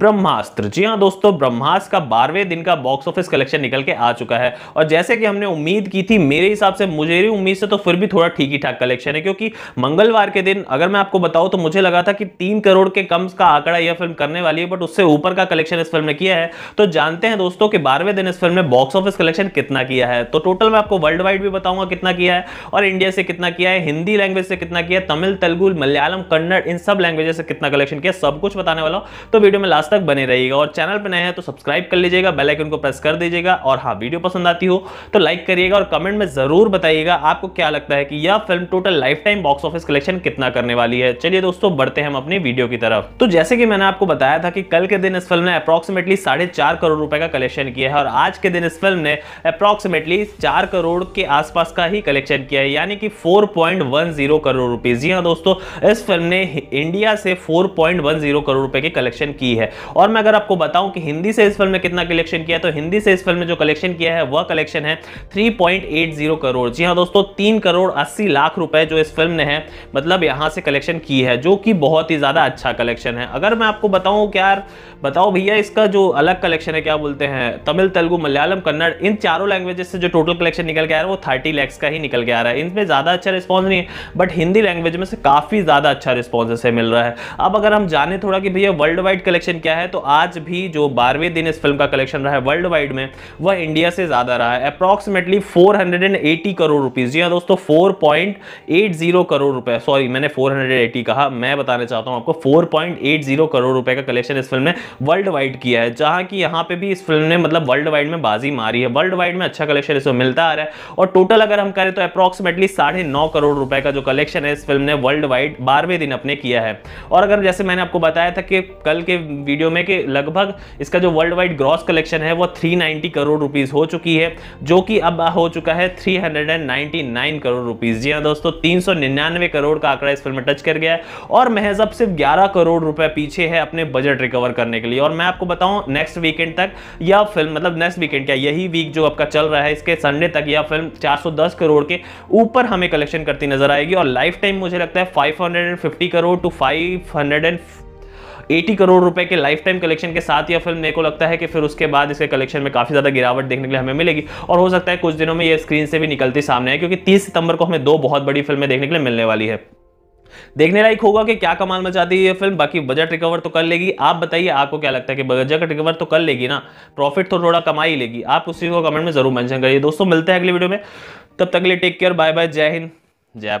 ब्रह्मास्त्र जी हाँ दोस्तों ब्रह्मास्त्र का बारहवें दिन का बॉक्स ऑफिस कलेक्शन निकल के आ चुका है और जैसे कि हमने उम्मीद की थी मेरे हिसाब से मुझे भी उम्मीद से तो फिर भी थोड़ा ठीक ही ठाक कलेक्शन है क्योंकि मंगलवार के दिन अगर मैं आपको बताऊं तो मुझे लगा था कि तीन करोड़ के कम का आंकड़ा यह फिल्म करने वाली है बट उससे ऊपर का कलेक्शन इस फिल्म ने किया है तो जानते हैं दोस्तों कि बारहवें दिन इस फिल्म ने बॉक्स ऑफिस कलेक्शन कितना किया है तो टोटल मैं आपको वर्ल्ड वाइड भी बताऊंगा कितना किया है और इंडिया से कितना किया है हिंदी लैंग्वेज से कितना किया है तमिल तेलुगु मलयालम कन्नड़ इन सब लैंग्वेज से कितना कलेक्शन किया सब कुछ बताने वाला हूँ तो वीडियो वीडियो में लास्ट तक बने रहिएगा और चैनल पर नए हैं तो सब्सक्राइब कर लीजिएगा बेल आइकन को प्रेस कर दीजिएगा और हाँ वीडियो पसंद आती हो तो लाइक करिएगा और कमेंट में ज़रूर बताइएगा आपको क्या लगता है कि यह film total lifetime box office collection कितना करने वाली है चलिए दोस्तों बढ़ते हैं हम अपनी वीडियो की तरफ तो जैसे कि मैंने आपको बताया था कि कल के दिन इस फिल्म ने अप्रोक्सीमेटली साढ़े चार करोड़ रुपए का कलेक्शन किया है और आज के दिन इस फिल्म ने अप्रोक्सीमेटली चार करोड़ के आसपास का ही कलेक्शन किया है यानी कि 4.10 करोड़ रुपए जी हाँ दोस्तों इस फिल्म ने इंडिया से 4.10 करोड़ रुपए के कलेक्शन किया की है और मैं अगर आपको बताऊं कि हिंदी से इस फिल्म में कितना कलेक्शन किया तो हिंदी से इस फिल्म में जो कलेक्शन किया है वह कलेक्शन है 3.80 करोड़ जी हाँ दोस्तों तीन करोड़ अस्सी लाख रुपए जो इस फिल्म ने है मतलब यहाँ से कलेक्शन की है जो कि बहुत ही ज़्यादा अच्छा कलेक्शन है अगर मैं आपको बताऊँ क्या बताओ भैया इसका जो अलग कलेक्शन है क्या बोलते हैं तमिल तेलुगु मलयालम कन्नड़ इन चारों लैंग्वेजेस से जो टोटल कलेक्शन निकल के आ रहा है वो थर्टी लैक्स का ही निकल के आ रहा है इनमें ज़्यादा अच्छा रिस्पॉन्स नहीं है बट हिंदी लैंग्वेज में से काफ़ी ज़्यादा अच्छा रिस्पॉन्स मिल रहा है अब अगर हम जाने थोड़ा कि भैया वर्ल्ड वाइड कलेक्शन क्या है तो आज भी जो बारहवें दिन इस फिल्म का कलेक्शन रहा है वर्ल्ड वाइड में वह इंडिया से ज़्यादा रहा है अप्रॉक्सिमेटली 480 करोड़ रुपीज़ जी हाँ दोस्तों 4.80 करोड़ रुपए सॉरी मैंने 480 कहा मैं बताना चाहता हूँ आपको 4.80 करोड़ रुपए का कलेक्शन इस फिल्म ने वर्ल्ड वाइड किया है जहां की यहाँ पे भी इस फिल्म ने मतलब वर्ल्ड वाइड में बाजी मारी है वर्ल्ड वाइड में अच्छा कलेक्शन इसमें मिलता आ रहा है और टोटल अगर हम करें तो अप्रॉक्सीमेटली साढ़े करोड़ रुपए का जो कलेक्शन है इस फिल्म ने वर्ल्ड वाइड बारहवें दिन अपने किया है और अगर जैसे मैंने आपको बताया था कि कल के वीडियो में कि लगभग इसका जो वर्ल्ड वाइड ग्रॉस कलेक्शन है वो 390 करोड़ रुपीस हो चुकी है जो कि अब हो चुका है 399 करोड़ रुपीस जी हाँ दोस्तों तीन करोड़ का आंकड़ा इस फिल्म में टच कर गया है और महज अब सिर्फ ग्यारह करोड़ रुपए पीछे है अपने बजट रिकवर करने के लिए और मैं आपको बताऊं नेक्स्ट वीकेंड तक यह फिल्म मतलब नेक्स्ट वीकेंड क्या यही वीक जो आपका चल रहा है इसके संडे तक यह फिल्म चार करोड़ के ऊपर हमें कलेक्शन करती नजर आएगी और लाइफ टाइम मुझे लगता है 550 करोड़ टू 500 80 करोड़ रुपए के लाइफ टाइम कलेक्शन के साथ यह फिल्म मेरे को लगता है कि फिर उसके बाद इसके कलेक्शन में काफ़ी ज़्यादा गिरावट देखने के लिए हमें मिलेगी और हो सकता है कुछ दिनों में यह स्क्रीन से भी निकलती सामने है क्योंकि तीस सितंबर को हमें दो बहुत बड़ी फिल्में देखने के लिए मिलने वाली है देखने लायक होगा कि क्या कमाल मचाती है ये फिल्म बाकी बजट रिकवर तो कर लेगी आप बताइए आपको क्या लगता है कि बजट रिकवर तो कर लेगी ना प्रॉफिट तो थोड़ा कमा ही लेगी आप उसी को कमेंट में जरूर मेंशन करिए दोस्तों मिलते हैं अगली वीडियो में तब तक के लिए टेक केयर बाय बाय जय हिंद जय